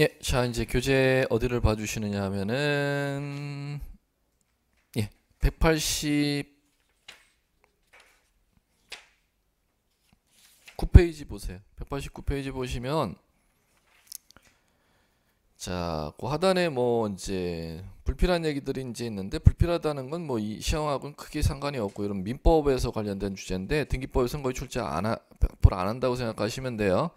예, 자 이제 교재 어디를 봐주시느냐 하면은 예, 1 8 9페이지 보세요. 189페이지 보시면 자, 그 하단에 뭐 이제 불필요한 얘기들이 이제 있는데 불필요하다는 건뭐이 시험하고는 크게 상관이 없고 이런 민법에서 관련된 주제인데 등기법에 선거의 출제 안 하, 불안 한다고 생각하시면 돼요.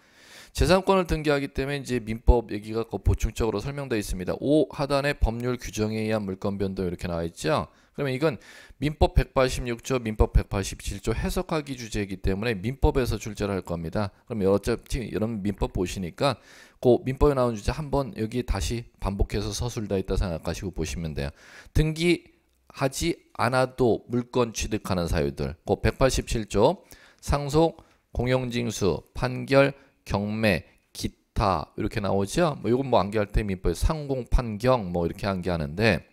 재산권을 등기하기 때문에 이제 민법 얘기가 보충적으로 설명되어 있습니다. 5 하단에 법률 규정에 의한 물권 변동 이렇게 나와 있죠. 그러면 이건 민법 186조, 민법 187조 해석하기 주제이기 때문에 민법에서 출제를 할 겁니다. 그럼 어차피 여러분 민법 보시니까 그 민법에 나온 주제 한번 여기 다시 반복해서 서술다 있다 생각하시고 보시면 돼요. 등기하지 않아도 물건 취득하는 사유들. 그 187조 상속, 공용징수, 판결, 경매, 기타 이렇게 나오죠. 뭐 이건 뭐 암기할 때 민법 상공 판경 뭐 이렇게 암기하는데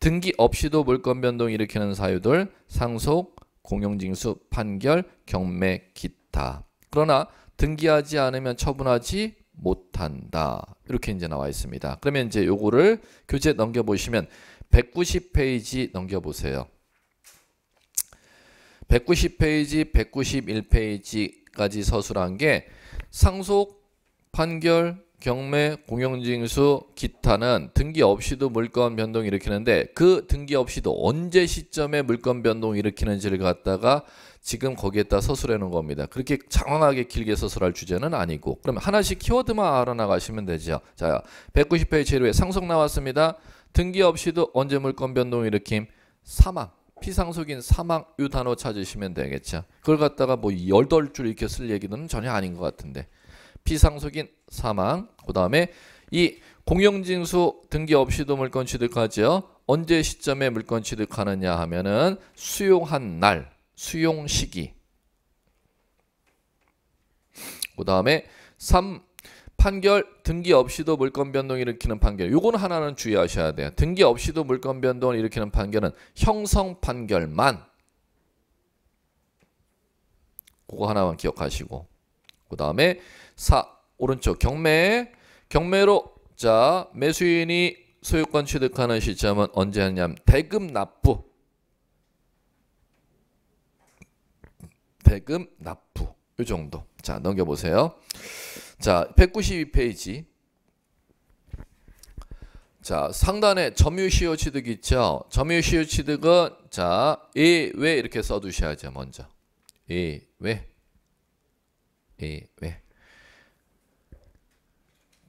등기 없이도 물권 변동 일으키는 사유들 상속, 공용징수, 판결, 경매, 기타. 그러나 등기하지 않으면 처분하지 못한다. 이렇게 이제 나와 있습니다. 그러면 이제 요거를 교재 넘겨보시면 190페이지 넘겨보세요. 190페이지, 191페이지, 까지 서술한 게 상속, 판결, 경매, 공영징수, 기타는 등기 없이도 물건 변동 일으키는데 그 등기 없이도 언제 시점에 물건 변동 일으키는지를 갖다가 지금 거기에다 서술하는 겁니다. 그렇게 장황하게 길게 서술할 주제는 아니고 그럼 하나씩 키워드만 알아나가시면 되죠. 자, 190페이지 1에 상속 나왔습니다. 등기 없이도 언제 물건 변동 일으킴? 사망. 피상속인 사망 유 단어 찾으시면 되겠죠. 그걸 갖다가 뭐 열덟 줄 이렇게 쓸 얘기는 전혀 아닌 것 같은데 피상속인 사망 그 다음에 이 공영징수 등기 없이도 물건 취득하지 언제 시점에 물건 취득하느냐 하면은 수용한 날, 수용 시기. 그 다음에 판결 등기 없이도 물권 변동 일으키는 판결. 요거는 하나는 주의하셔야 돼요. 등기 없이도 물권 변동을 일으키는 판결은 형성 판결만 그거 하나만 기억하시고 그다음에 사 오른쪽 경매 경매로 자 매수인이 소유권 취득하는 시점은 언제 냐면 대금 납부 대금 납부 이 정도 자 넘겨보세요 자, 192페이지. 자, 상단에 점유시효 취득 있죠? 점유시효 취득은 자, 예, 왜 이렇게 써 두셔야죠, 먼저. 예, 왜? 예, 왜?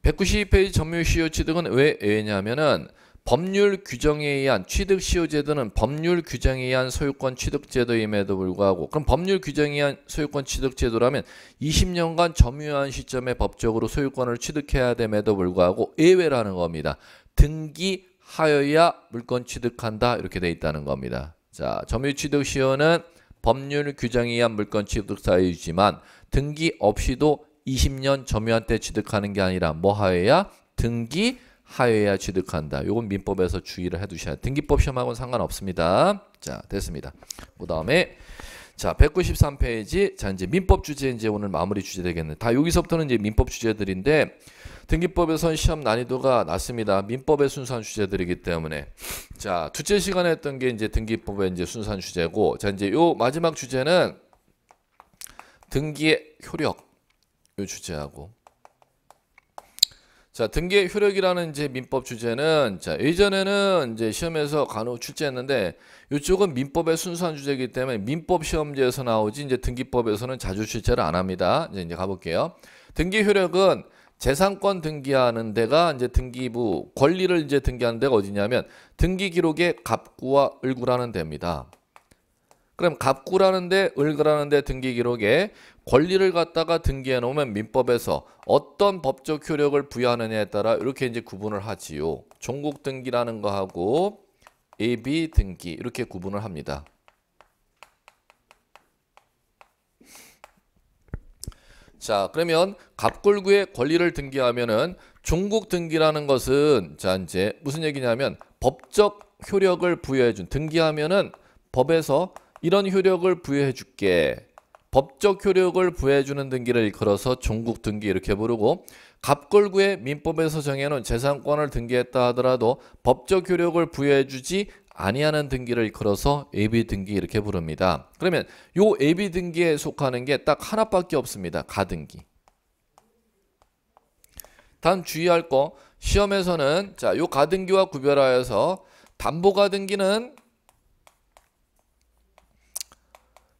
192페이지 점유시효 취득은 왜 예냐면은 법률 규정에 의한 취득 시효 제도는 법률 규정에 의한 소유권 취득 제도임에도 불구하고 그럼 법률 규정에 의한 소유권 취득 제도라면 20년간 점유한 시점에 법적으로 소유권을 취득해야 됨에도 불구하고 예외라는 겁니다. 등기하여야 물권 취득한다 이렇게 돼 있다는 겁니다. 자, 점유 취득 시효는 법률 규정에 의한 물권 취득 사유이지만 등기 없이도 20년 점유한 때 취득하는 게 아니라 뭐하여야 등기 하여야 취득한다. 요건 민법에서 주의를 해두셔야 등기법 시험하고는 상관없습니다. 자 됐습니다. 그 다음에 자 193페이지 자 이제 민법 주제 이제 오늘 마무리 주제 되겠네. 다 여기서부터는 이제 민법 주제들인데 등기법에선 시험 난이도가 낮습니다. 민법의 순수한 주제들이기 때문에 자 둘째 시간에 했던 게 이제 등기법의 이제 순수한 주제고 자 이제 요 마지막 주제는 등기의 효력 요 주제하고 자, 등계 효력이라는 이제 민법 주제는 자, 예전에는 이제 시험에서 간혹 출제했는데 이쪽은 민법의 순수한 주제이기 때문에 민법 시험지에서 나오지 이제 등기법에서는 자주 출제를 안 합니다. 이제, 이제 가볼게요. 등기 효력은 재산권 등기하는 데가 이제 등기부 권리를 이제 등기하는 데가 어디냐면 등기 기록의 갑구와 을구라는 데입니다. 그럼 갑구라는 데 을구라는 데 등기 기록에 권리를 갖다가 등기해 놓으면 민법에서 어떤 법적 효력을 부여하느냐에 따라 이렇게 이제 구분을 하지요. 종국 등기라는 거하고 AB 등기 이렇게 구분을 합니다. 자, 그러면 갑골구의 권리를 등기하면은 종국 등기라는 것은 자, 이제 무슨 얘기냐면 법적 효력을 부여해 준 등기하면은 법에서 이런 효력을 부여해 줄게. 법적 효력을 부여해주는 등기를 일컬어서 종국 등기 이렇게 부르고 갑골구의 민법에서 정해놓은 재산권을 등기했다 하더라도 법적 효력을 부여해주지 아니하는 등기를 일컬어서 AB 등기 이렇게 부릅니다. 그러면 요 AB 등기에 속하는 게 딱 하나밖에 없습니다. 가등기. 다음 주의할 거 시험에서는 자요 가등기와 구별하여서 담보가등기는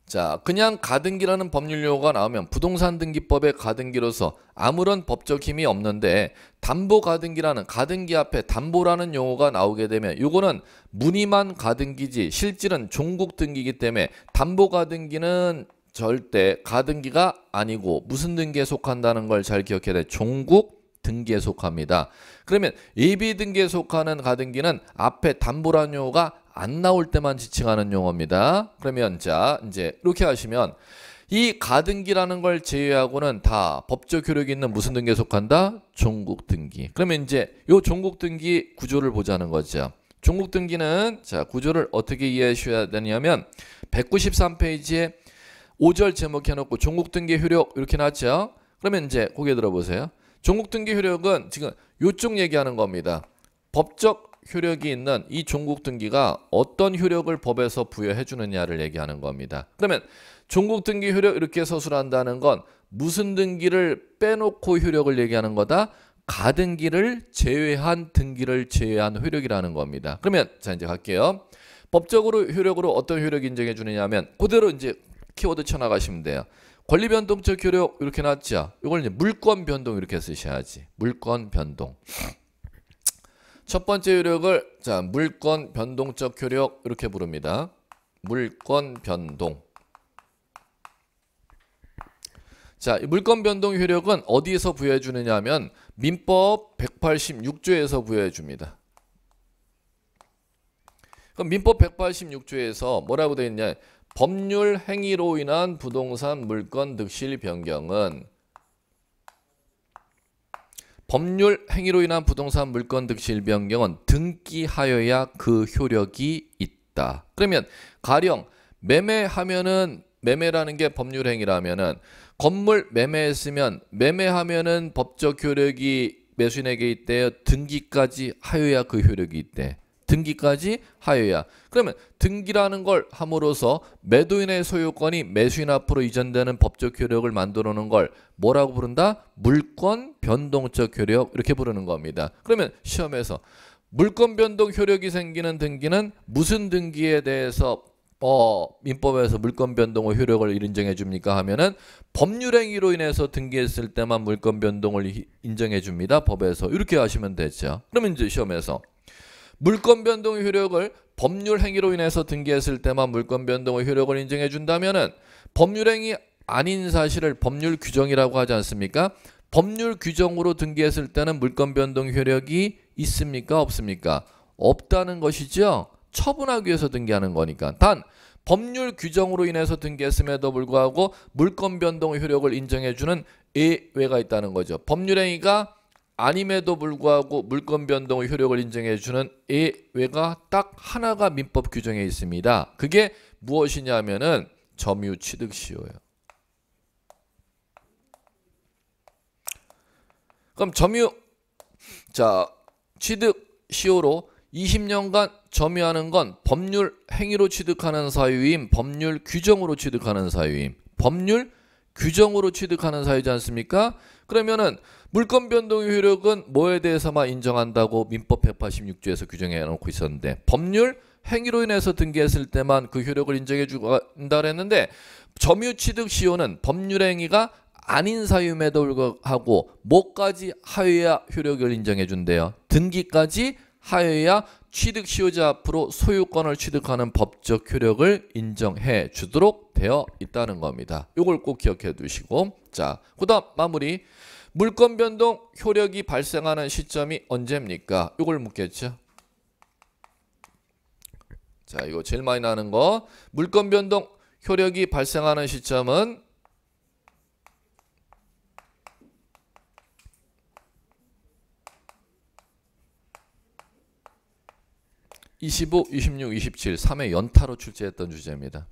자, 그냥 가등기라는 법률 용어가 나오면 부동산 등기법의 가등기로서 아무런 법적 힘이 없는데 담보 가등기라는 가등기 앞에 담보라는 용어가 나오게 되면 이거는 무늬만 가등기지 실질은 종국 등기이기 때문에 담보 가등기는 절대 가등기가 아니고 무슨 등기에 속한다는 걸 잘 기억해야 돼. 종국 등기에 속합니다. 그러면 예비 등기에 속하는 가등기는 앞에 담보라는 용어가 안 나올 때만 지칭하는 용어입니다. 그러면 자 이제 이렇게 하시면 이 가등기라는 걸 제외하고는 다 법적 효력이 있는 무슨 등기에 속한다? 종국 등기. 그러면 이제 이 종국 등기 구조를 보자는 거죠. 종국 등기는 자 구조를 어떻게 이해하셔야 되냐면 193페이지에 5절 제목 해놓고 종국 등기 효력 이렇게 놨죠 그러면 이제 고개 들어보세요. 종국 등기 효력은 지금 이쪽 얘기하는 겁니다. 법적 효력이 있는 이 종국 등기가 어떤 효력을 법에서 부여해 주느냐를 얘기하는 겁니다. 그러면 종국 등기 효력 이렇게 서술한다는 건 무슨 등기를 빼놓고 효력을 얘기하는 거다? 가등기를 제외한 등기를 제외한 효력이라는 겁니다. 그러면 자 이제 갈게요. 법적으로 효력으로 어떤 효력 인정해 주느냐 면 그대로 이제 키워드 쳐나가시면 돼요. 권리 변동적 효력 이렇게 났죠. 이걸 이제 물권 변동 이렇게 쓰셔야지. 물권 변동. 첫 번째 효력을 자 물권 변동적 효력 이렇게 부릅니다. 물권 변동. 자, 물권 변동 효력은 어디에서 부여해 주느냐 하면 민법 186조에서 부여해 줍니다. 그럼 민법 186조에서 뭐라고 되어 있냐? 법률 행위로 인한 부동산 물권 득실 변경은 법률 행위로 인한 부동산 물건 등실 변경은 등기하여야 그 효력이 있다. 그러면 가령 매매하면은 매매라는 게 법률 행위라면은 건물 매매했으면 매매하면은 법적 효력이 매수인에게 있대요. 등기까지 하여야 그 효력이 있대. 등기까지 하여야. 그러면 등기라는 걸 함으로써 매도인의 소유권이 매수인 앞으로 이전되는 법적 효력을 만들어 놓은걸 뭐라고 부른다? 물권 변동적 효력 이렇게 부르는 겁니다. 그러면 시험에서 물권 변동 효력이 생기는 등기는 무슨 등기에 대해서 어, 민법에서 물권 변동의 효력을 인정해 줍니까 하면은 법률 행위로 인해서 등기했을 때만 물권 변동을 인정해 줍니다. 법에서 이렇게 하시면 되죠. 그러면 이제 시험에서 물권 변동의 효력을 법률 행위로 인해서 등기했을 때만 물권 변동의 효력을 인정해 준다면은 법률 행위 아닌 사실을 법률 규정이라고 하지 않습니까? 법률 규정으로 등기했을 때는 물권 변동 효력이 있습니까? 없습니까? 없다는 것이죠. 처분하기 위해서 등기하는 거니까. 단 법률 규정으로 인해서 등기했음에도 불구하고 물권 변동의 효력을 인정해 주는 예외가 있다는 거죠. 법률 행위가 아님에도 불구하고 물권 변동의 효력을 인정해 주는 예외가 딱 하나가 민법 규정에 있습니다. 그게 무엇이냐면은 점유 취득 시효예요. 그럼 점유 자 취득 시효로 20년간 점유하는 건 법률 행위로 취득하는 사유임, 법률 규정으로 취득하는 사유임, 법률 규정으로 취득하는 사유지 않습니까? 그러면은 물권 변동의 효력은 뭐에 대해서만 인정한다고 민법 186조에서 규정해 놓고 있었는데 법률 행위로 인해서 등기했을 때만 그 효력을 인정해 준다 그랬는데 점유 취득 시효는 법률 행위가 아닌 사유임에도 불구하고 뭐까지 하여야 효력을 인정해 준대요. 등기까지 하여야 취득 시효자 앞으로 소유권을 취득하는 법적 효력을 인정해 주도록 되어 있다는 겁니다. 이걸 꼭 기억해 두시고 자, 그 다음 마무리 물권 변동 효력이 발생하는 시점이 언제입니까? 이걸 묻겠죠. 자, 이거 제일 많이 나는 거 물권 변동 효력이 발생하는 시점은 25, 26, 27 3회 연타로 출제했던 주제입니다.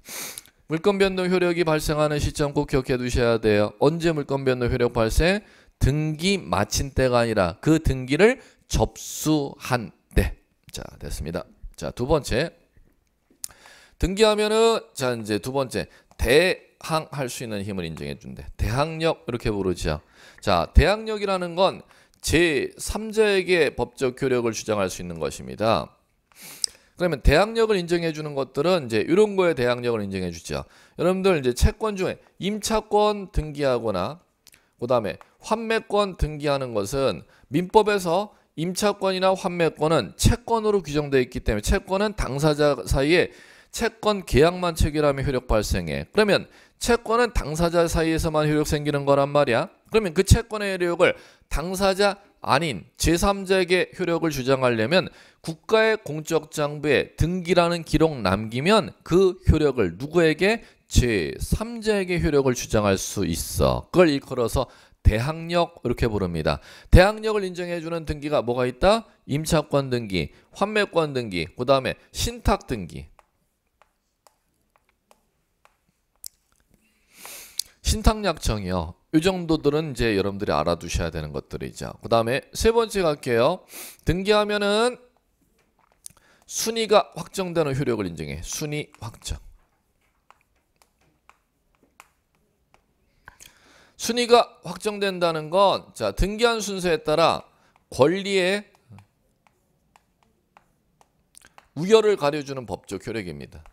물권 변동 효력이 발생하는 시점 꼭 기억해 두셔야 돼요. 언제 물권 변동 효력 발생? 등기 마친 때가 아니라 그 등기를 접수한 때. 자, 됐습니다. 자, 두 번째. 등기하면은 자, 이제 두 번째. 대항할 수 있는 힘을 인정해 준대. 대항력 이렇게 부르죠. 자, 대항력이라는 건 제3자에게 법적 효력을 주장할 수 있는 것입니다. 그러면 대항력을 인정해 주는 것들은 이제 이런 거에 대항력을 인정해 주죠. 여러분들 이제 채권 중에 임차권 등기하거나 그다음에 환매권 등기하는 것은 민법에서 임차권이나 환매권은 채권으로 규정되어 있기 때문에 채권은 당사자 사이에 채권 계약만 체결하면 효력 발생해. 그러면 채권은 당사자 사이에서만 효력 생기는 거란 말이야. 그러면 그 채권의 효력을 당사자 아닌 제3자에게 효력을 주장하려면 국가의 공적 장부에 등기라는 기록 남기면 그 효력을 누구에게 제3자에게 효력을 주장할 수 있어. 그걸 일컬어서 대항력 이렇게 부릅니다. 대항력을 인정해주는 등기가 뭐가 있다? 임차권 등기, 환매권 등기, 그 다음에 신탁 등기. 신탁약정이요. 이 정도들은 이제 여러분들이 알아두셔야 되는 것들이죠. 그 다음에 세 번째 갈게요. 등기하면은 순위가 확정되는 효력을 인정해. 순위 확정. 순위가 확정된다는 건 자, 등기한 순서에 따라 권리의 우열을 가려주는 법적 효력입니다.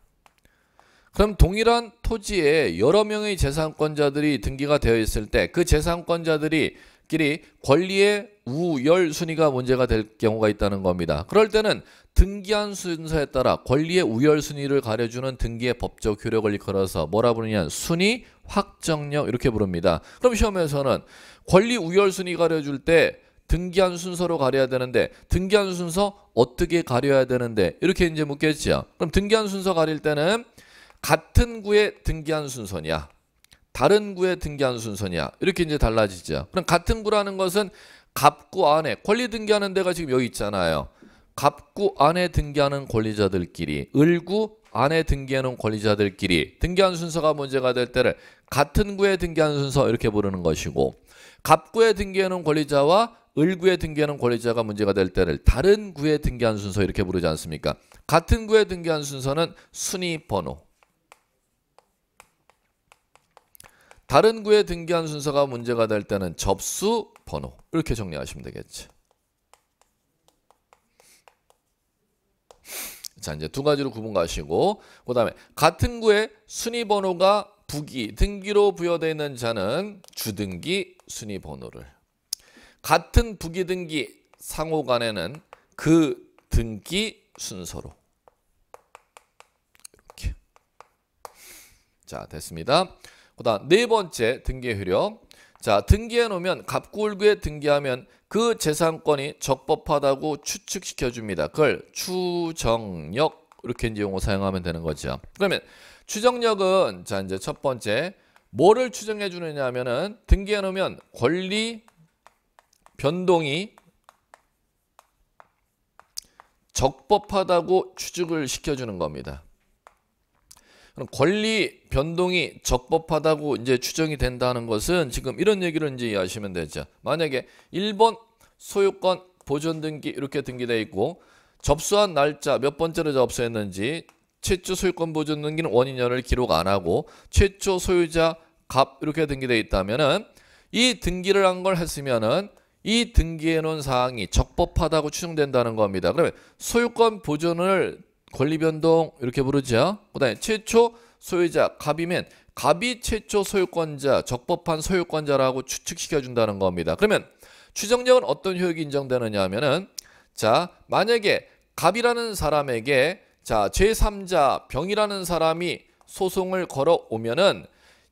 그럼 동일한 토지에 여러 명의 재산권자들이 등기가 되어 있을 때 그 재산권자들이끼리 권리의 우열 순위가 문제가 될 경우가 있다는 겁니다. 그럴 때는 등기한 순서에 따라 권리의 우열 순위를 가려주는 등기의 법적 효력을 이끌어서 뭐라 부르냐 순위 확정력 이렇게 부릅니다. 그럼 시험에서는 권리 우열 순위 가려줄 때 등기한 순서로 가려야 되는데 등기한 순서 어떻게 가려야 되는데 이렇게 이제 묻겠죠. 그럼 등기한 순서 가릴 때는 같은 구의 등기한 순서냐 다른 구의 등기한 순서냐 이렇게 이제 달라지죠. 그럼 같은 구라는 것은 갑구 안에 권리 등기하는 데가 지금 여기 있잖아요. 갑구 안에 등기하는 권리자들끼리 을구 안에 등기하는 권리자들끼리 등기한 순서가 문제가 될 때를 같은 구에 등기한 순서 이렇게 부르는 것이고 갑구에 등기하는 권리자와 을구에 등기하는 권리자가 문제가 될 때를 다른 구에 등기한 순서 이렇게 부르지 않습니까? 같은 구에 등기한 순서는 순위 번호 다른 구에 등기한 순서가 문제가 될 때는 접수 번호 이렇게 정리하시면 되겠죠. 자 이제 두 가지로 구분하시고 그 다음에 같은 구에 순위 번호가 부기 등기로 부여되어 있는 자는 주등기 순위 번호를 같은 부기 등기 상호 간에는 그 등기 순서로 이렇게 자 됐습니다. 그다음 네 번째 등기 효력. 자, 등기해 놓으면 갑골울구에 등기하면 그 재산권이 적법하다고 추측시켜 줍니다. 그걸 추정력 이렇게 이제 용어 사용하면 되는 거죠. 그러면 추정력은 자, 이제 첫 번째 뭐를 추정해 주느냐 하면은 등기해 놓으면 권리 변동이 적법하다고 추측을 시켜주는 겁니다. 그럼 권리 변동이 적법하다고 이제 추정이 된다는 것은 지금 이런 얘기를 이제 이해하시면 되죠. 만약에 1번 소유권 보존 등기 이렇게 등기되어 있고 접수한 날짜 몇 번째로 접수했는지 최초 소유권 보존 등기는 원인년을 기록 안 하고 최초 소유자 값 이렇게 등기되어 있다면은 이 등기를 한 걸 했으면은 이 등기해 놓은 사항이 적법하다고 추정된다는 겁니다. 그러면 소유권 보존을 권리변동 이렇게 부르죠. 그다음에 최초 소유자 갑이면 갑이 최초 소유권자, 적법한 소유권자라고 추측시켜 준다는 겁니다. 그러면 추정력은 어떤 효력이 인정되느냐 하면은 자, 만약에 갑이라는 사람에게 자, 제3자 병이라는 사람이 소송을 걸어오면은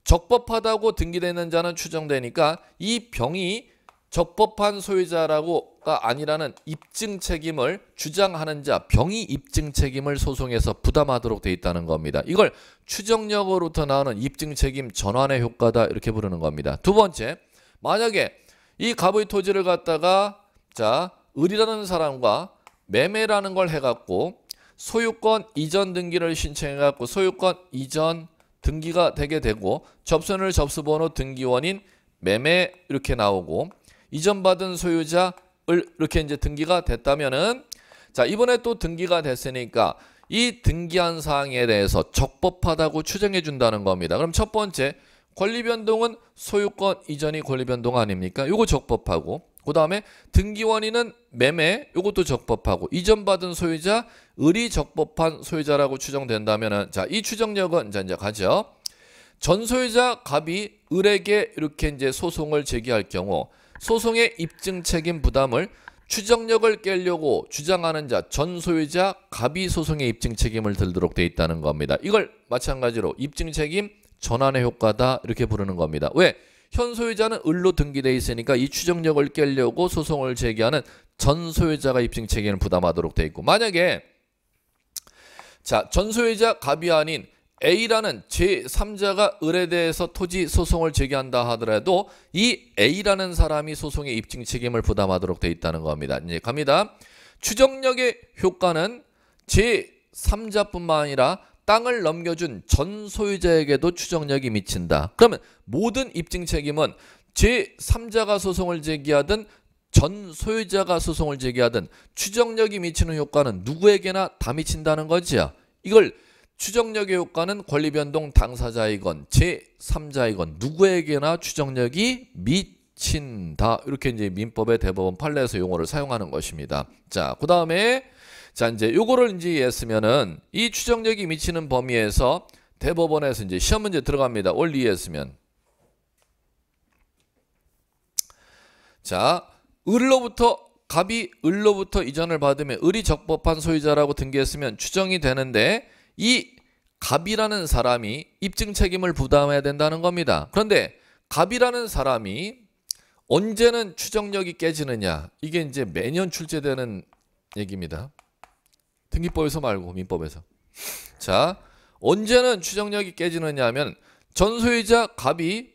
적법하다고 등기되는 자는 추정되니까 이 병이 적법한 소유자라고 사업자가 아니라는 입증 책임을 주장하는 자 병이 입증 책임을 소송에서 부담하도록 돼 있다는 겁니다. 이걸 추정력으로부터 나오는 입증 책임 전환의 효과다 이렇게 부르는 겁니다. 두 번째, 만약에 이 갑의 토지를 갖다가 자 을이라는 사람과 매매라는 걸 해갖고 소유권 이전 등기를 신청해갖고 소유권 이전 등기가 되게 되고 접수를 접수번호 등기원인 매매 이렇게 나오고 이전받은 소유자 이렇게 이제 등기가 됐다면은 자 이번에 또 등기가 됐으니까 이 등기한 사항에 대해서 적법하다고 추정해 준다는 겁니다. 그럼 첫 번째 권리 변동은 소유권 이전이 권리 변동 아닙니까? 이거 적법하고 그 다음에 등기 원인은 매매 이것도 적법하고 이전받은 소유자 을이 적법한 소유자라고 추정된다면 자이 추정력은 이제 가죠. 전 소유자 갑이 을에게 이렇게 이제 소송을 제기할 경우 소송의 입증 책임 부담을 추정력을 깨려고 주장하는 자 전 소유자 갑이 소송의 입증 책임을 들도록 돼 있다는 겁니다. 이걸 마찬가지로 입증 책임 전환의 효과다 이렇게 부르는 겁니다. 왜? 현 소유자는 을로 등기돼 있으니까 이 추정력을 깨려고 소송을 제기하는 전 소유자가 입증 책임을 부담하도록 돼 있고 만약에 자, 전 소유자 갑이 아닌 A라는 제3자가 을에 대해서 토지 소송을 제기한다 하더라도 이 A라는 사람이 소송의 입증 책임을 부담하도록 돼 있다는 겁니다. 이제 예, 갑니다. 추정력의 효과는 제3자뿐만 아니라 땅을 넘겨준 전 소유자에게도 추정력이 미친다. 그러면 모든 입증 책임은 제3자가 소송을 제기하든 전 소유자가 소송을 제기하든 추정력이 미치는 효과는 누구에게나 다 미친다는 거지요. 이걸 추정력의 효과는 권리변동 당사자이건 제3자이건 누구에게나 추정력이 미친다. 이렇게 이제 민법의 대법원 판례에서 용어를 사용하는 것입니다. 자, 그 다음에 자 이제 요거를 이제 했으면은 이 추정력이 미치는 범위에서 대법원에서 이제 시험 문제 들어갑니다. 원리했으면 이해자 을로부터 갑이 을로부터 이전을 받으면 을이 적법한 소유자라고 등기했으면 추정이 되는데 이 갑이라는 사람이 입증 책임을 부담해야 된다는 겁니다. 그런데 갑이라는 사람이 언제는 추정력이 깨지느냐 이게 이제 매년 출제되는 얘기입니다. 등기법에서 말고 민법에서 자 언제는 추정력이 깨지느냐 하면 전소유자 갑이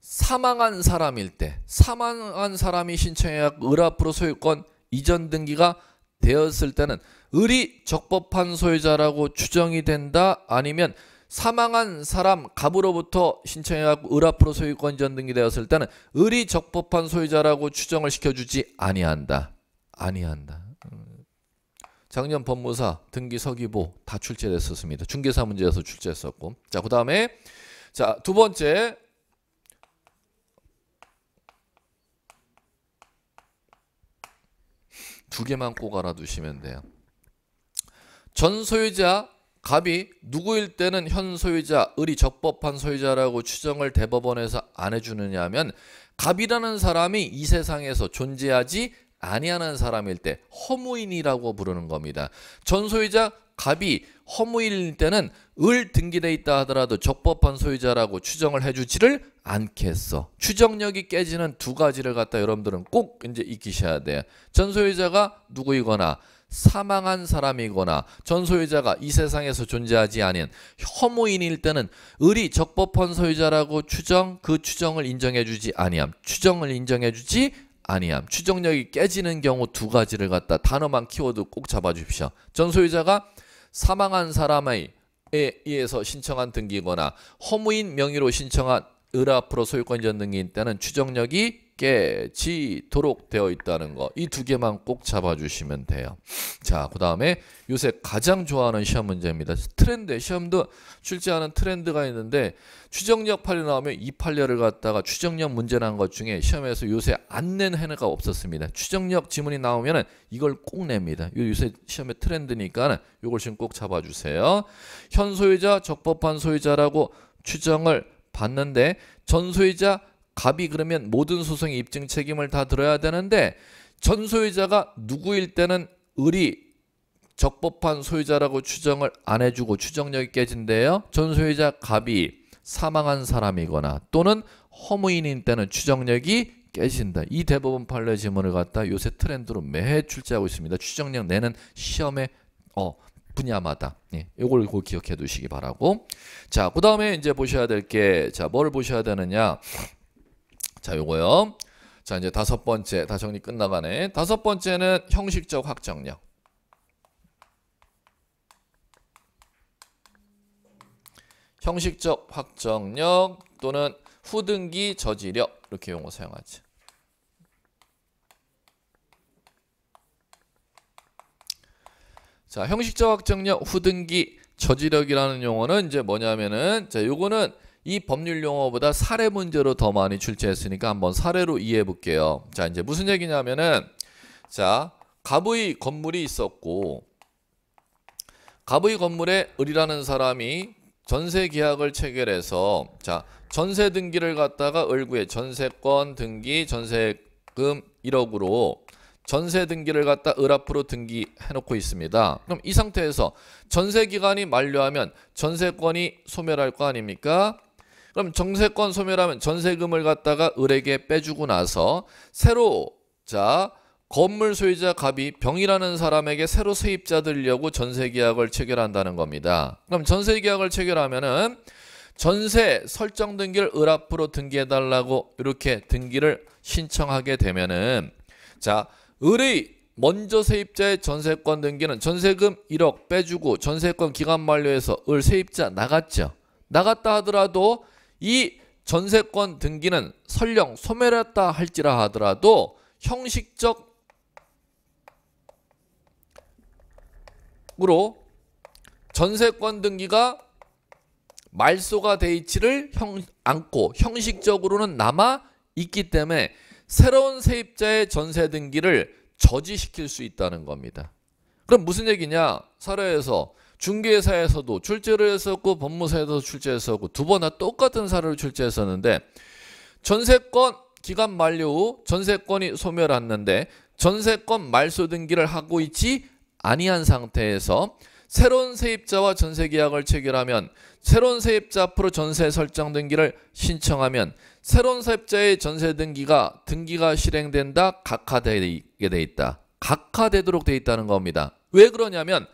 사망한 사람일 때 사망한 사람이 신청해야 을앞으로 소유권 이전 등기가 되었을 때는 을이 적법한 소유자라고 추정이 된다 아니면 사망한 사람 갑으로부터 신청해갖고 을 앞으로 소유권 이전 등기되었을 때는 을이 적법한 소유자라고 추정을 시켜주지 아니한다 아니한다 음. 작년 법무사 등기 서기부 다 출제됐었습니다 중개사 문제에서 출제했었고 자 그 다음에 자두 번째 두 개만 꼭 알아두시면 돼요. 전 소유자 갑이 누구일 때는 현 소유자, 을이 적법한 소유자라고 추정을 대법원에서 안 해주느냐 하면 갑이라는 사람이 이 세상에서 존재하지 아니하는 사람일 때 허무인이라고 부르는 겁니다. 전소유자 갑이 허무일 때는 을 등기돼 있다 하더라도 적법한 소유자라고 추정을 해주지를 않겠어. 추정력이 깨지는 두 가지를 갖다 여러분들은 꼭 이제 익히셔야 돼요. 전소유자가 누구이거나 사망한 사람이거나 전소유자가 이 세상에서 존재하지 않은 허무인일 때는 을이 적법한 소유자라고 추정 그 추정을 인정해주지 아니함 추정을 인정해주지 아니함. 추정력이 깨지는 경우 두 가지를 갖다 단어만 키워드 꼭 잡아주십시오. 전 소유자가 사망한 사람에 의해서 신청한 등기거나 허무인 명의로 신청한 을앞으로 소유권 전 등기인 때는 추정력이 깨지도록 되어 있다는 거. 이 두 개만 꼭 잡아주시면 돼요. 자, 그 다음에 요새 가장 좋아하는 시험 문제입니다. 트렌드, 시험도 출제하는 트렌드가 있는데 추정력 판례 나오면 이 판례를 갖다가 추정력 문제난 것 중에 시험에서 요새 안 낸 해내가 없었습니다. 추정력 지문이 나오면 이걸 꼭 냅니다. 요새 시험의 트렌드니까 요걸 지금 꼭 잡아주세요. 현 소유자, 적법한 소유자라고 추정을 받는데 전 소유자 갑이 그러면 모든 소송의 입증 책임을 다 들어야 되는데 전 소유자가 누구일 때는 을이 적법한 소유자라고 추정을 안 해주고 추정력이 깨진대요. 전 소유자 갑이 사망한 사람이거나 또는 허무인인 때는 추정력이 깨진다. 이 대법원 판례 지문을 갖다 요새 트렌드로 매해 출제하고 있습니다. 추정력 내는 시험의 어, 분야마다 예, 요걸 꼭 기억해 두시기 바라고 자그 다음에 이제 보셔야 될 게자뭐 보셔야 되느냐 자, 요거요. 자, 이제 다섯 번째, 다 정리 끝나가네. 다섯 번째는 형식적 확정력. 형식적 확정력 또는 후등기 저지력 이렇게 용어 사용하지. 자, 형식적 확정력, 후등기 저지력이라는 용어는 이제 뭐냐면은 자, 요거는 이 법률 용어보다 사례 문제로 더 많이 출제했으니까 한번 사례로 이해해 볼게요. 자, 이제 무슨 얘기냐면은 자, 갑의 건물이 있었고 갑의 건물에 을이라는 사람이 전세 계약을 체결해서 자, 전세 등기를 갖다가 을구에 전세권 등기 전세금 1억으로 전세 등기를 갖다 을 앞으로 등기해 놓고 있습니다. 그럼 이 상태에서 전세 기간이 만료하면 전세권이 소멸할 거 아닙니까? 그럼 정세권 소멸하면 전세금을 갖다가 을에게 빼주고 나서 새로 자 건물 소유자 갑이 병이라는 사람에게 새로 세입자 들려고 전세 계약을 체결한다는 겁니다. 그럼 전세 계약을 체결하면은 전세 설정 등기를 을 앞으로 등기해 달라고 이렇게 등기를 신청하게 되면은 자, 을의 먼저 세입자의 전세권 등기는 전세금 1억 빼주고 전세권 기간 만료해서 을 세입자 나갔죠. 나갔다 하더라도 이 전세권 등기는 설령 소멸했다 할지라 하더라도 형식적으로 전세권 등기가 말소가 데있지를 형, 고 형식적으로는 남아 있기 때문에 새로운 세입자의 전세 등기를 저지시킬 수 있다는 겁니다. 그럼 무슨 얘기냐? 사례에서 중개사에서도 출제를 했었고 법무사에서도 출제했었고 두번다 똑같은 사례를 출제했었는데 전세권 기간 만료 후 전세권이 소멸했는데 전세권 말소 등기를 하고 있지 아니한 상태에서 새로운 세입자와 전세 계약을 체결하면 새로운 세입자 앞으로 전세 설정 등기를 신청하면 새로운 세입자의 전세 등기가 등기가 실행된다 각하되게 돼 있다. 각하되도록 돼 있다는 겁니다. 왜 그러냐면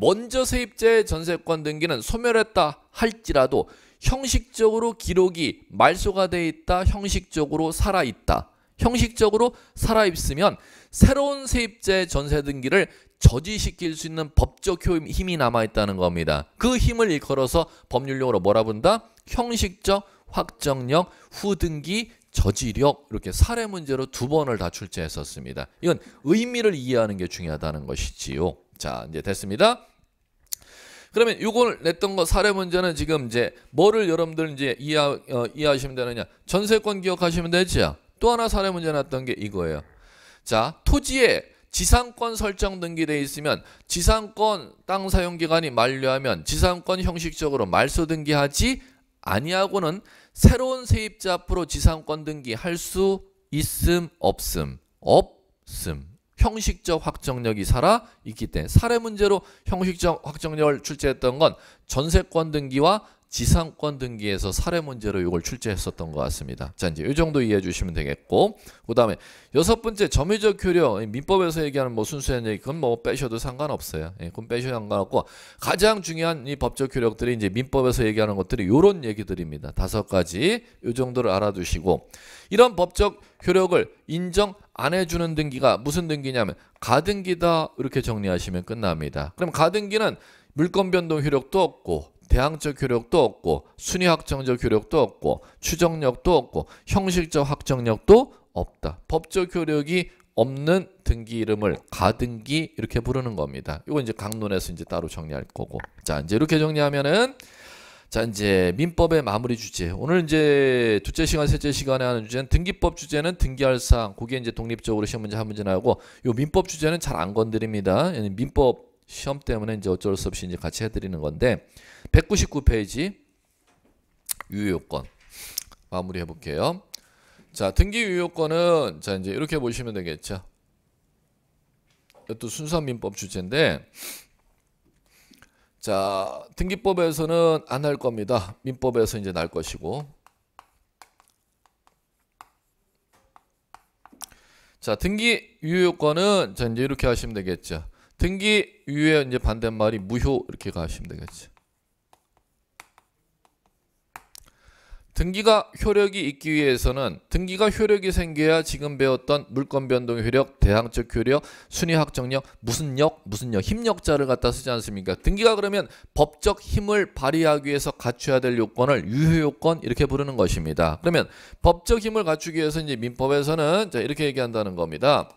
먼저 세입자의 전세권 등기는 소멸했다 할지라도 형식적으로 기록이 말소가 돼 있다 형식적으로 살아 있다 형식적으로 살아 있으면 새로운 세입자의 전세 등기를 저지시킬 수 있는 법적 힘이 남아 있다는 겁니다. 그 힘을 일컬어서 법률용어로 뭐라 본다? 형식적 확정력 후등기 저지력 이렇게 사례 문제로 두 번을 다 출제했었습니다. 이건 의미를 이해하는 게 중요하다는 것이지요. 자, 이제 됐습니다. 그러면 요걸 냈던 거 사례 문제는 지금 이제 뭐를 여러분들 이제 이해 어, 이해하시면 되느냐? 전세권 기억하시면 되죠또 하나 사례 문제 났던 게 이거예요. 자, 토지에 지상권 설정 등기돼 있으면 지상권 땅 사용 기간이 만료하면 지상권 형식적으로 말소 등기하지 아니하고는 새로운 세입자 앞으로 지상권 등기할 수 있음 없음 없음 형식적 확정력이 살아 있기 때문에 사례 문제로 형식적 확정력을 출제했던 건 전세권 등기와 지상권 등기에서 사례 문제로 이걸 출제했었던 것 같습니다. 자 이제 이 정도 이해해 주시면 되겠고 그 다음에 여섯 번째 점유적 효력 민법에서 얘기하는 뭐 순수한 얘기 그건 뭐 빼셔도 상관없어요. 예, 그건 빼셔도 상관없고 가장 중요한 이 법적 효력들이 이제 민법에서 얘기하는 것들이 이런 얘기들입니다. 다섯 가지 이 정도를 알아두시고 이런 법적 효력을 인정 안 해주는 등기가 무슨 등기냐면 가등기다 이렇게 정리하시면 끝납니다. 그럼 가등기는 물권 변동 효력도 없고 대항적 효력도 없고 순위 확정적 효력도 없고 추정력도 없고 형식적 확정력도 없다. 법적 효력이 없는 등기 이름을 가등기 이렇게 부르는 겁니다. 이거 이제 강론에서 이제 따로 정리할 거고. 자, 이제 이렇게 정리하면은 자, 이제 민법의 마무리 주제. 오늘 이제 둘째 시간, 셋째 시간에 하는 주제는 등기법 주제는 등기할 사항. 그게 이제 독립적으로 시험 문제 한 문제 나오고 요 민법 주제는 잘 안 건드립니다. 예, 민법 시험 때문에 이제 어쩔 수 없이 이제 같이 해드리는 건데 199페이지 유효권 마무리 해볼게요. 자 등기 유효권은 자 이제 이렇게 보시면 되겠죠. 이것도 순수한민법 주제인데 자 등기법에서는 안 할 겁니다. 민법에서 이제 날 것이고 자 등기 유효권은 자 이제 이렇게 하시면 되겠죠. 등기 위에 이제 반대말이 무효 이렇게 가시면 되겠지. 등기가 효력이 있기 위해서는 등기가 효력이 생겨야 지금 배웠던 물권 변동 효력, 대항적 효력, 순위 확정력, 무슨 역, 무슨 역, 힘력자를 갖다 쓰지 않습니까? 등기가 그러면 법적 힘을 발휘하기 위해서 갖춰야 될 요건을 유효 요건 이렇게 부르는 것입니다. 그러면 법적 힘을 갖추기 위해서 이제 민법에서는 자, 이렇게 얘기한다는 겁니다.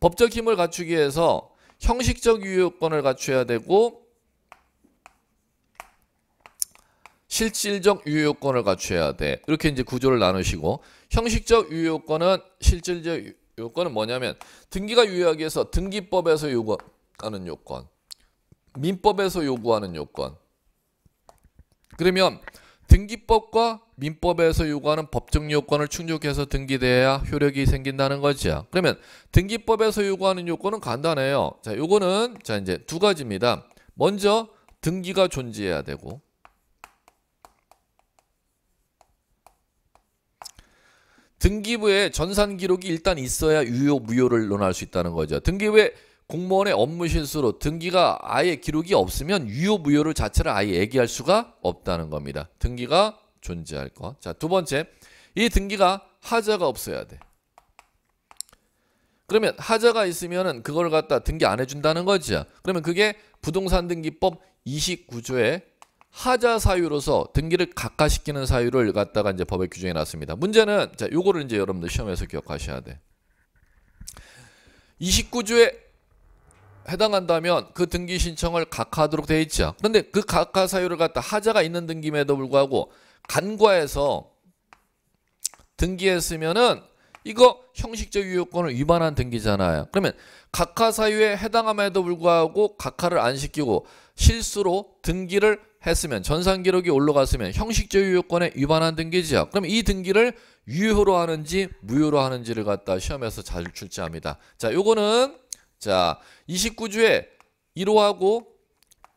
법적 힘을 갖추기 위해서 형식적 유효 권을 갖춰야 되고 실질적 유효 권을 갖춰야 돼. 이렇게 이제 구조를 나누시고 형식적 유효 요은 실질적 요건은 뭐냐면 등기가 유효하기 위해서 등기법에서 요구하는 요건, 민법에서 요구하는 요건. 그러면 등기법과 민법에서 요구하는 법적 요건을 충족해서 등기돼야 효력이 생긴다는 거죠. 그러면 등기법에서 요구하는 요건은 간단해요. 자, 요거는 자 이제 두 가지입니다. 먼저 등기가 존재해야 되고 등기부에 전산 기록이 일단 있어야 유효 무효를 논할 수 있다는 거죠. 등기부에 공무원의 업무 실수로 등기가 아예 기록이 없으면 유효무효를 자체를 아예 얘기할 수가 없다는 겁니다. 등기가 존재할 것. 자, 두 번째. 이 등기가 하자가 없어야 돼. 그러면 하자가 있으면은 그걸 갖다 등기 안 해준다는 거죠. 그러면 그게 부동산 등기법 29조에 하자 사유로서 등기를 각하시키는 사유를 갖다가 이제 법에 규정해 놨습니다. 문제는 자, 요거를 이제 여러분들 시험에서 기억하셔야 돼. 29조에 해당한다면 그 등기 신청을 각하하도록 되어 있죠. 그런데 그 각하 사유를 갖다 하자가 있는 등기임에도 불구하고 간과해서 등기했으면은 이거 형식적 유효권을 위반한 등기잖아요. 그러면 각하 사유에 해당함에도 불구하고 각하를 안 시키고 실수로 등기를 했으면 전산 기록이 올라갔으면 형식적 유효권에 위반한 등기지요. 그럼 이 등기를 유효로 하는지 무효로 하는지를 갖다 시험에서 잘 출제합니다. 자, 요거는 자, 29주에 1호하고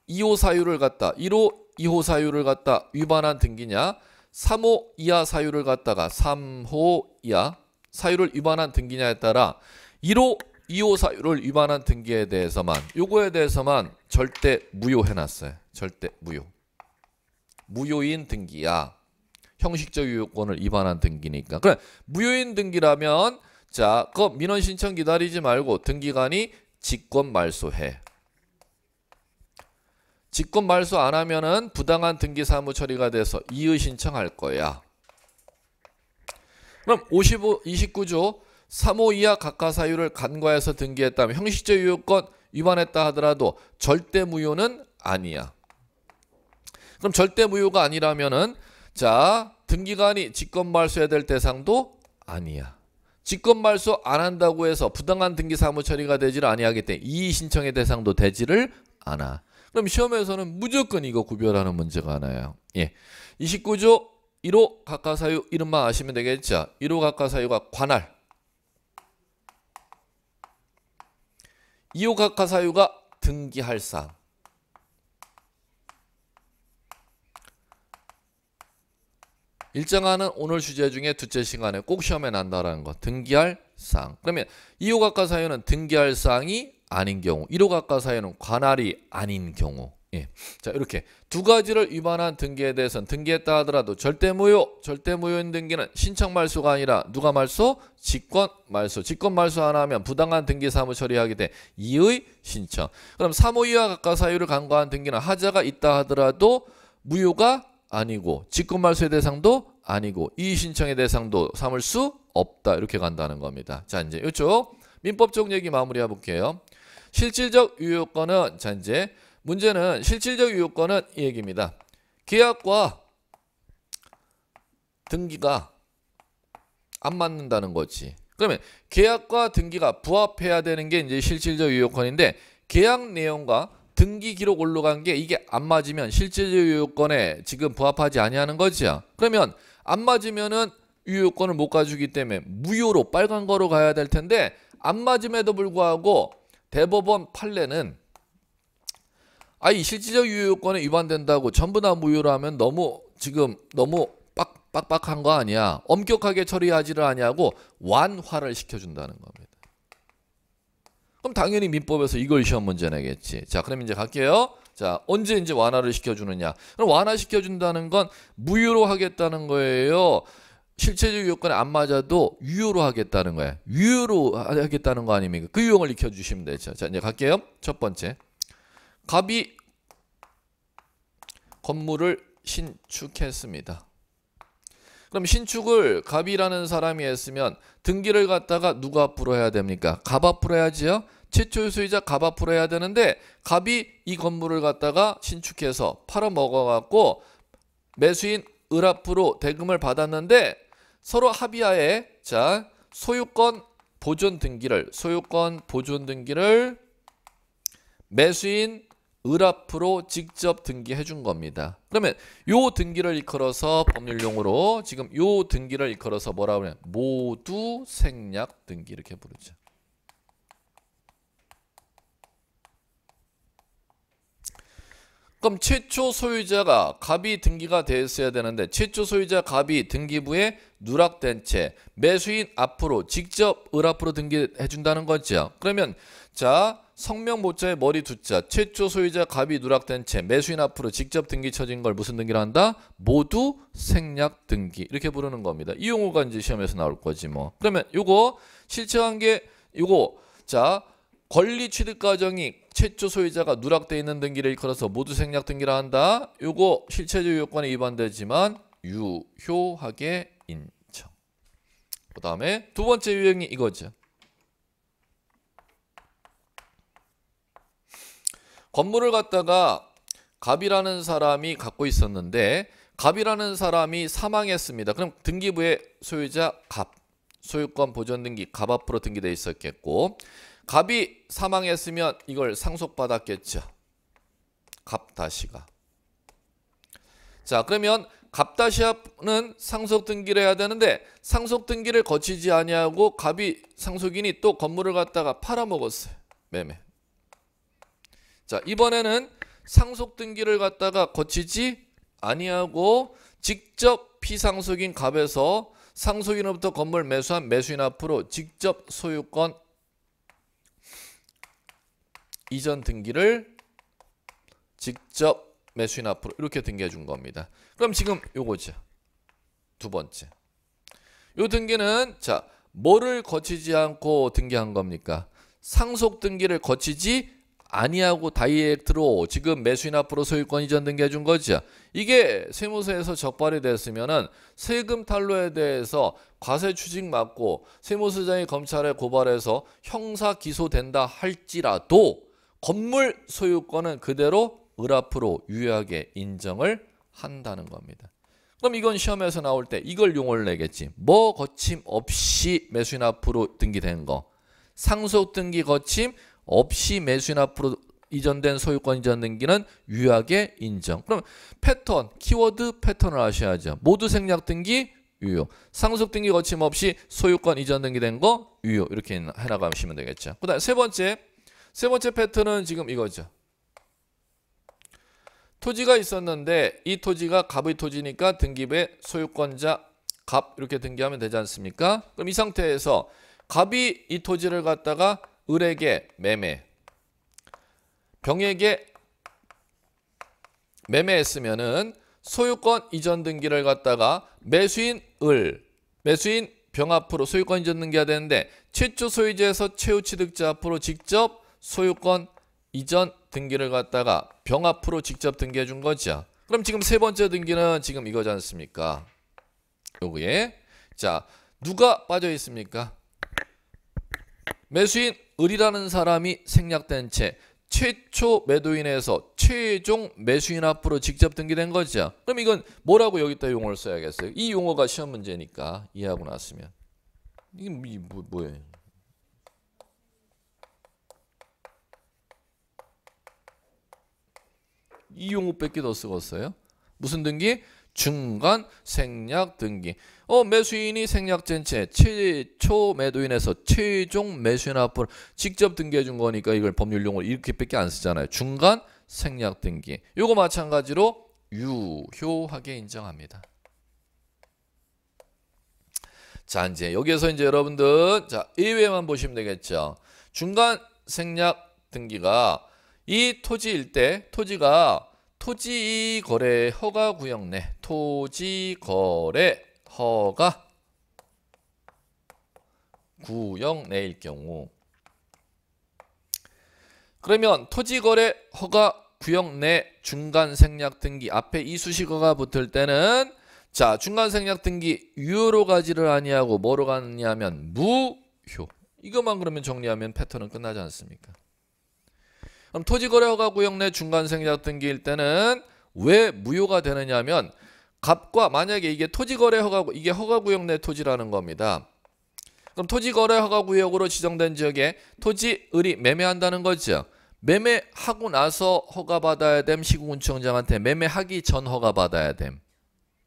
2호 사유를 갖다 1호 2호 사유를 갖다 위반한 등기냐 3호 이하 사유를 갖다가 3호 이하 사유를 위반한 등기냐에 따라 1호 2호 사유를 위반한 등기에 대해서만 요거에 대해서만 절대 무효해 놨어요. 절대 무효. 무효인 등기야. 형식적 요건을 위반한 등기니까. 그래 무효인 등기라면 자, 그 민원 신청 기다리지 말고 등기관이 직권 말소해. 직권 말소 안 하면은 부당한 등기 사무 처리가 돼서 이의 신청할 거야. 그럼 55 29조 3호 이하 각하 사유를 간과해서 등기했다면 형식적 유요권 위반했다 하더라도 절대 무효는 아니야. 그럼 절대 무효가 아니라면은 자, 등기관이 직권 말소해야 될 대상도 아니야. 직권 말소 안 한다고 해서 부당한 등기 사무 처리가 되지를 아니하기 때문에 이의 신청의 대상도 되지를 않아. 그럼 시험에서는 무조건 이거 구별하는 문제가 하나요 예. 29조 1호 각하사유 이름만 아시면 되겠죠. 1호 각하사유가 관할. 2호 각하사유가 등기할 사항. 일정하는 오늘 주제 중에 둘째 시간에 꼭 시험에 난다라는 것 등기할 사항. 그러면 2호 각과사유는 등기할 사항이 아닌 경우, 1호 각과사유는 관할이 아닌 경우. 예. 자, 이렇게 두 가지를 위반한 등기에 대해서는 등기했다 하더라도 절대 무효, 절대 무효인 등기는 신청 말소가 아니라 누가 말소? 직권 말소. 직권 말소 안 하면 부당한 등기 사무 처리하게 돼. 이의 신청. 그럼 3호 이하 각과 사유를 간과한 등기는 하자가 있다 하더라도 무효가 아니고 직권말소의 대상도 아니고 이의신청의 대상도 삼을 수 없다 이렇게 간다는 겁니다. 자 이제 이쪽 민법적 얘기 마무리해 볼게요. 실질적 유효권은 자 이제 문제는 실질적 유효권은 이 얘기입니다. 계약과 등기가 안 맞는다는 거지. 그러면 계약과 등기가 부합해야 되는 게 이제 실질적 유효권인데 계약 내용과 등기 기록 올라간 게 이게 안 맞으면 실제 유효권에 지금 부합하지 아니하는 거지요. 그러면 안 맞으면은 유효권을 못 가지기 때문에 무효로 빨간 거로 가야 될 텐데 안 맞음에도 불구하고 대법원 판례는 아 이 실질적 유효권에 위반된다고 전부 다 무효로 하면 너무 지금 너무 빡, 빡빡한 거 아니야. 엄격하게 처리하지를 아니하고 완화를 시켜준다는 겁니다. 그럼 당연히 민법에서 이걸 시험 문제 내겠지. 자, 그럼 이제 갈게요. 자, 언제 이제 완화를 시켜주느냐. 그럼 완화시켜준다는 건 무효로 하겠다는 거예요. 실체적 요건에 안 맞아도 유효로 하겠다는 거예요. 유효로 하겠다는 거 아닙니까? 그 유형을 익혀주시면 되죠. 자, 이제 갈게요. 첫 번째. 갑이 건물을 신축했습니다. 그럼 신축을 갑이라는 사람이 했으면 등기를 갖다가 누가 앞으로 해야 됩니까? 갑 앞으로 해야지요. 최초의 수유자갑 앞으로 해야 되는데 갑이 이 건물을 갖다가 신축해서 팔아먹어갖고 매수인 을 앞으로 대금을 받았는데 서로 합의하에 자 소유권 보존 등기를 소유권 보존 등기를 매수인 을 앞으로 직접 등기해 준 겁니다. 그러면 요 등기를 이끌어서 법률용으로 지금 요 등기를 이끌어서 뭐라 그러냐 모두 생략 등기 이렇게 부르죠. 그럼 최초 소유자가 갑이 등기가 되어 어야 되는데 최초 소유자 갑이 등기부에 누락된 채 매수인 앞으로 직접 을 앞으로 등기해 준다는 거죠. 그러면 자 성명 모자의 머리 두자 최초 소유자 갑이 누락된 채 매수인 앞으로 직접 등기 쳐진걸 무슨 등기를 한다? 모두 생략 등기 이렇게 부르는 겁니다. 이 용어가 이제 시험에서 나올 거지 뭐. 그러면 요거 실체관계 요거 자 권리 취득 과정이 최초 소유자가 누락되어 있는 등기를 일컬어서 모두 생략 등기라 한다. 요거 실체적 요건에 위반되지만 유효하게 인정. 그 다음에 두 번째 유형이 이거죠. 건물을 갖다가 갑이라는 사람이 갖고 있었는데 갑이라는 사람이 사망했습니다. 그럼 등기부에 소유자 갑, 소유권 보존 등기 갑 앞으로 등기돼 있었겠고 갑이 사망했으면 이걸 상속받았겠죠. 갑다시가. 자, 그러면 갑다시아는 상속 등기를 해야 되는데 상속 등기를 거치지 아니하고 갑이 상속인이 또 건물을 갖다가 팔아먹었어요. 매매. 자, 이번에는 상속 등기를 갖다가 거치지 아니하고 직접 피상속인 갑에서 상속인으로부터 건물 매수한 매수인 앞으로 직접 소유권 이전 등기를 직접 매수인 앞으로 이렇게 등기해 준 겁니다. 그럼 지금 요거죠. 두 번째. 요 등기는 자 뭐를 거치지 않고 등기한 겁니까? 상속 등기를 거치지 아니하고 다이렉트로 지금 매수인 앞으로 소유권 이전 등기해 준 거죠. 이게 세무서에서 적발이 됐으면은 세금 탈루에 대해서 과세 추징 맞고 세무서장이 검찰에 고발해서 형사 기소된다 할지라도 건물 소유권은 그대로 을앞으로 유효하게 인정을 한다는 겁니다. 그럼 이건 시험에서 나올 때 이걸 용어를 내겠지. 뭐 거침 없이 매수인 앞으로 등기된 거. 상속 등기 거침 없이 매수인 앞으로 이전된 소유권 이전 등기는 유효하게 인정. 그럼 패턴, 키워드 패턴을 아셔야죠. 모두 생략 등기 유효. 상속 등기 거침 없이 소유권 이전 등기된 거 유효. 이렇게 해나가시면 되겠죠. 그다음 세 번째 세 번째 패턴은 지금 이거죠. 토지가 있었는데 이 토지가 갑의 토지니까 등기부에 소유권자 갑 이렇게 등기하면 되지 않습니까? 그럼 이 상태에서 갑이 이 토지를 갖다가 을에게 매매, 병에게 매매했으면은 소유권 이전 등기를 갖다가 매수인 을, 매수인 병 앞으로 소유권 이전 등기가 되는데 최초 소유자에서 최후 취득자 앞으로 직접 소유권 이전 등기를 갖다가 병 앞으로 직접 등기해 준 거죠. 그럼 지금 세 번째 등기는 지금 이거지 않습니까? 요거에 자 누가 빠져 있습니까? 매수인 을이라는 사람이 생략된 채 최초 매도인에서 최종 매수인 앞으로 직접 등기된 거죠. 그럼 이건 뭐라고 여기다 용어를 써야겠어요? 이 용어가 시험 문제니까 이해하고 났으면 이게 뭐, 뭐 뭐예요? 이용어 뺏기 더쓰겄어요 무슨 등기? 중간 생략 등기. 어, 매수인이 생략된 채 최초 매도인에서 최종 매수인 앞으로 직접 등기해 준 거니까 이걸 법률 용어로 이렇게 뺏기 안 쓰잖아요. 중간 생략 등기. 요거 마찬가지로 유효하게 인정합니다. 자, 이제 여기에서 이제 여러분들 자, 예외만 보시면 되겠죠. 중간 생략 등기가 이 토지 일때 토지가 토지 거래 허가 구역 내 토지 거래 허가 구역 내일 경우 그러면 토지 거래 허가 구역 내 중간 생략 등기 앞에 이 수식어가 붙을 때는 자 중간 생략 등기 유효로 가지를 아니하고 뭐로 가느냐 하면 무효 이것만 그러면 정리하면 패턴은 끝나지 않습니까 그럼 토지거래허가 구역 내 중간생략 등기일 때는 왜 무효가 되느냐면 값과 만약에 이게 토지거래허가 이게 허가구역 내 토지라는 겁니다. 그럼 토지거래허가구역으로 지정된 지역에 토지을이 매매한다는 거죠. 매매하고 나서 허가받아야 됨시군청장한테 매매하기 전 허가받아야 됨.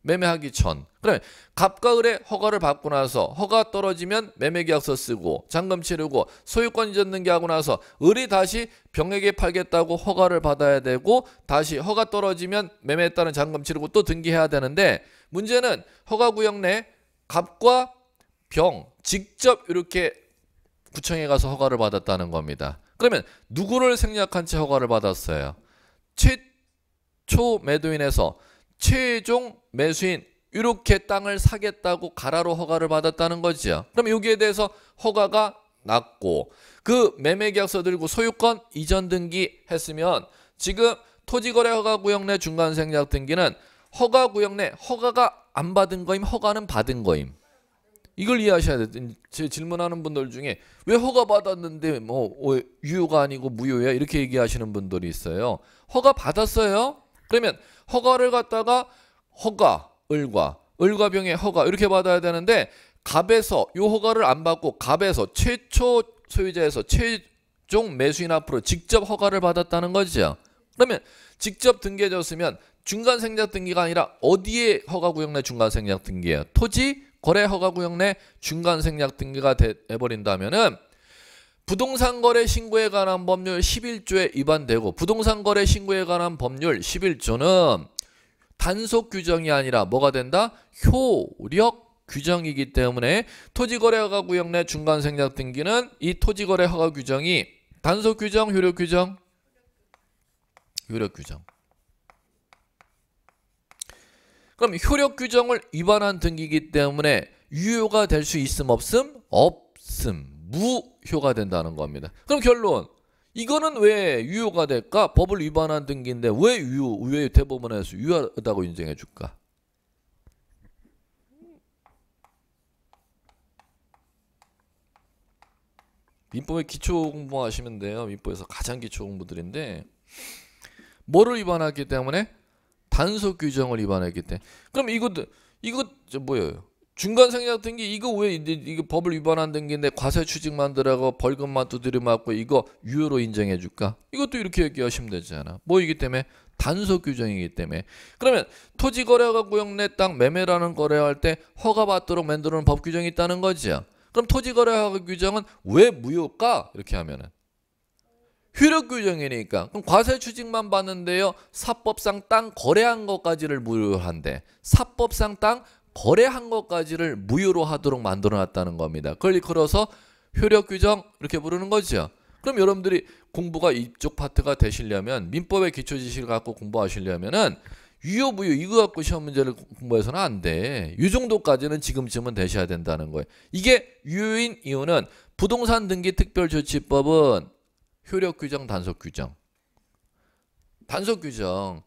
매매하기 전. 그래 갑과 을의 허가를 받고 나서 허가 떨어지면 매매계약서 쓰고 잔금 치르고 소유권 이전등기 하고 나서 을이 다시 병에게 팔겠다고 허가를 받아야 되고 다시 허가 떨어지면 매매했다는 잔금 치르고 또 등기해야 되는데 문제는 허가 구역 내 갑과 병 직접 이렇게 구청에 가서 허가를 받았다는 겁니다. 그러면 누구를 생략한 채 허가를 받았어요? 최초 매도인에서 최종 매수인 이렇게 땅을 사겠다고 가라로 허가를 받았다는 거지요. 그럼 여기에 대해서 허가가 났고 그 매매 계약서 들고 소유권 이전 등기 했으면 지금 토지거래 허가 구역 내 중간 생략 등기는 허가 구역 내 허가가 안 받은 거임 허가는 받은 거임 이걸 이해하셔야 돼. 제 질문하는 분들 중에 왜 허가 받았는데 뭐 어, 유효가 아니고 무효야 이렇게 얘기하시는 분들이 있어요. 허가 받았어요? 그러면 허가를 갖다가 허가, 을과, 을과병의 허가 이렇게 받아야 되는데 갑에서 요 허가를 안 받고 갑에서 최초 소유자에서 최종 매수인 앞으로 직접 허가를 받았다는 거죠. 그러면 직접 등기해줬으면 중간 생략 등기가 아니라 어디에 허가 구역 내 중간 생략 등기예요? 토지 거래 허가 구역 내 중간 생략 등기가 돼 버린다면은 부동산 거래 신고에 관한 법률 11조에 위반되고 부동산 거래 신고에 관한 법률 11조는 단속 규정이 아니라 뭐가 된다? 효력 규정이기 때문에 토지거래허가 구역 내 중간생략 등기는 이 토지거래허가 규정이 단속 규정, 효력 규정, 효력 규정. 그럼 효력 규정을 위반한 등기이기 때문에 유효가 될 수 있음 없음? 없음. 무효가 된다는 겁니다. 그럼 결론 이거는 왜 유효가 될까? 법을 위반한 등기인데 왜 유효 의 대법원에서 유효하다고 인정해 줄까? 민법의 기초 공부하시면 돼요. 민법에서 가장 기초 공부들인데 뭐를 위반하기 때문에 단속 규정을 위반했기 때문에 그럼 이거 이거 뭐예요? 중간 생략 된게 이거 왜이제 이거 법을 위반한 기게데 과세 추징 만들라고 벌금만 두드려 맞고 이거 유효로 인정해 줄까? 이것도 이렇게 얘기하시면 되잖아. 뭐이기 때문에 단속 규정이기 때문에 그러면 토지 거래가 구역 내 땅 매매라는 거래할 때 허가받도록 만들어 놓은 법 규정이 있다는 거지요. 그럼 토지 거래가 규정은 왜 무효일까? 이렇게 하면은 효력 규정이니까 그럼 과세 추징만 받는데요 사법상 땅 거래한 것까지를 무효한데 사법상 땅 거래한 것까지를 무효로 하도록 만들어 놨다는 겁니다. 그걸 이끌어서 효력 규정 이렇게 부르는 거죠. 그럼 여러분들이 공부가 이쪽 파트가 되시려면 민법의 기초 지식을 갖고 공부하시려면은 유효 무효 이거 갖고 시험 문제를 공부해서는 안 돼. 이 정도까지는 지금쯤은 되셔야 된다는 거예요. 이게 유효인 이유는 부동산 등기 특별조치법은 효력 규정 단속 규정 단속 규정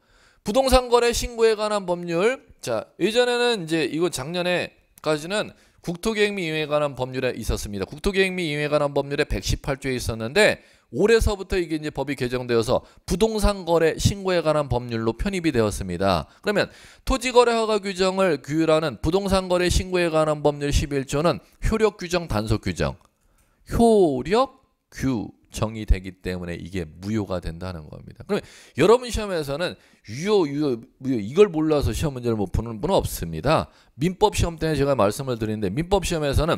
부동산 거래 신고에 관한 법률. 자, 예전에는 이제 이거 작년에까지는 국토계획및임에 관한 법률에 있었습니다. 국토계획및임에 관한 법률에 118조에 있었는데 올해서부터 이게 이제 법이 개정되어서 부동산 거래 신고에 관한 법률로 편입이 되었습니다. 그러면 토지 거래 허가 규정을 규율하는 부동산 거래 신고에 관한 법률 11조는 효력 규정 단속 규정. 효력 규 정의되기 때문에 이게 무효가 된다는 겁니다. 그러 여러분 시험에서는 유효, 유효, 무효 이걸 몰라서 시험 문제를 못 푸는 분은 없습니다. 민법 시험 때 제가 말씀을 드리는데 민법 시험에서는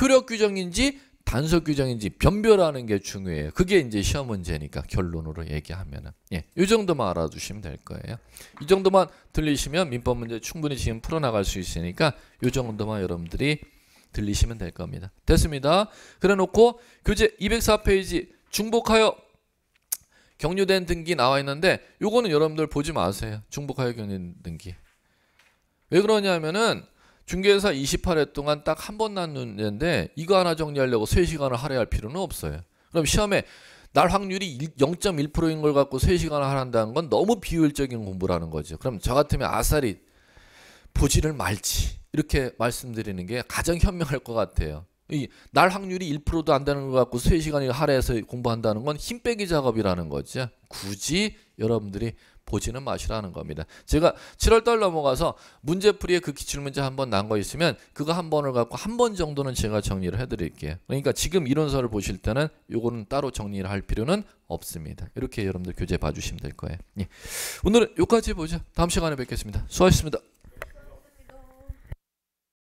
효력 규정인지 단서 규정인지 변별하는 게 중요해요. 그게 이제 시험 문제니까 결론으로 얘기하면은 예, 이 정도만 알아두시면 될 거예요. 이 정도만 들리시면 민법 문제 충분히 지금 풀어나갈 수 있으니까 이 정도만 여러분들이 들리시면 될 겁니다. 됐습니다. 그래 놓고 교재 204페이지 중복하여 경류된 등기 나와 있는데 요거는 여러분들 보지 마세요. 중복하여 경류된 등기. 왜 그러냐면은 중개사 28회 동안 딱 한번난는데 이거 하나 정리하려고 3시간을 할애할 필요는 없어요. 그럼 시험에 날 확률이 0.1%인 걸 갖고 3시간을 하란다는 건 너무 비효율적인 공부라는 거죠. 그럼 저 같으면 아싸리 보지를 말지. 이렇게 말씀드리는 게 가장 현명할 것 같아요. 이 날 확률이 1%도 안 되는 것 같고 3시간이 할애해서 공부한다는 건 힘 빼기 작업이라는 거죠. 굳이 여러분들이 보지는 마시라는 겁니다. 제가 7월달 넘어가서 문제풀이의 그 기출문제 한 번 난 거 있으면 그거 한 번을 갖고 한 번 정도는 제가 정리를 해드릴게요. 그러니까 지금 이론서를 보실 때는 요거는 따로 정리를 할 필요는 없습니다. 이렇게 여러분들 교재 봐주시면 될 거예요. 예. 오늘은 여기까지 보죠. 다음 시간에 뵙겠습니다. 수고하셨습니다.